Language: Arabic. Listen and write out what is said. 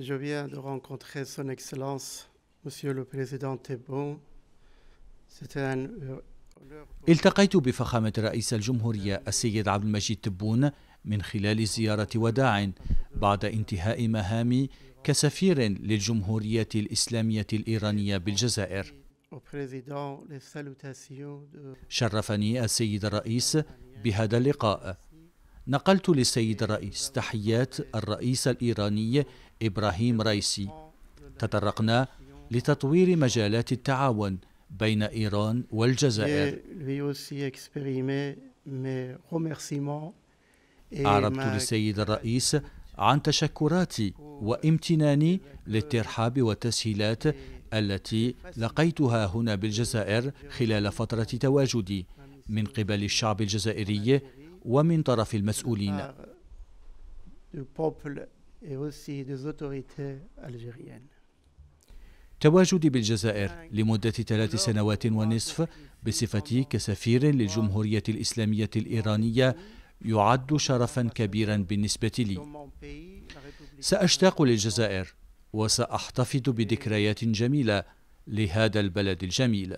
Je viens de rencontrer Son Excellence, Monsieur le Président Tebboune. C'était un euh, التقيت بفخامة رئيس الجمهورية السيد عبد المجيد تبون من خلال زيارة وداع بعد انتهاء مهامي كسفير للجمهورية الإسلامية الإيرانية بالجزائر شرفني السيد الرئيس بهذا اللقاء نقلت للسيد الرئيس تحيات الرئيس الإيراني إبراهيم رئيسي تطرقنا لتطوير مجالات التعاون بين إيران والجزائر أعربت للسيد الرئيس عن تشكراتي وامتناني للترحاب والتسهيلات التي لقيتها هنا بالجزائر خلال فترة تواجدي من قبل الشعب الجزائري ومن طرف المسؤولين تواجدي بالجزائر لمدة ثلاث سنوات ونصف بصفتي كسفير للجمهورية الإسلامية الإيرانية يعد شرفا كبيرا بالنسبة لي سأشتاق للجزائر وسأحتفظ بذكريات جميلة لهذا البلد الجميل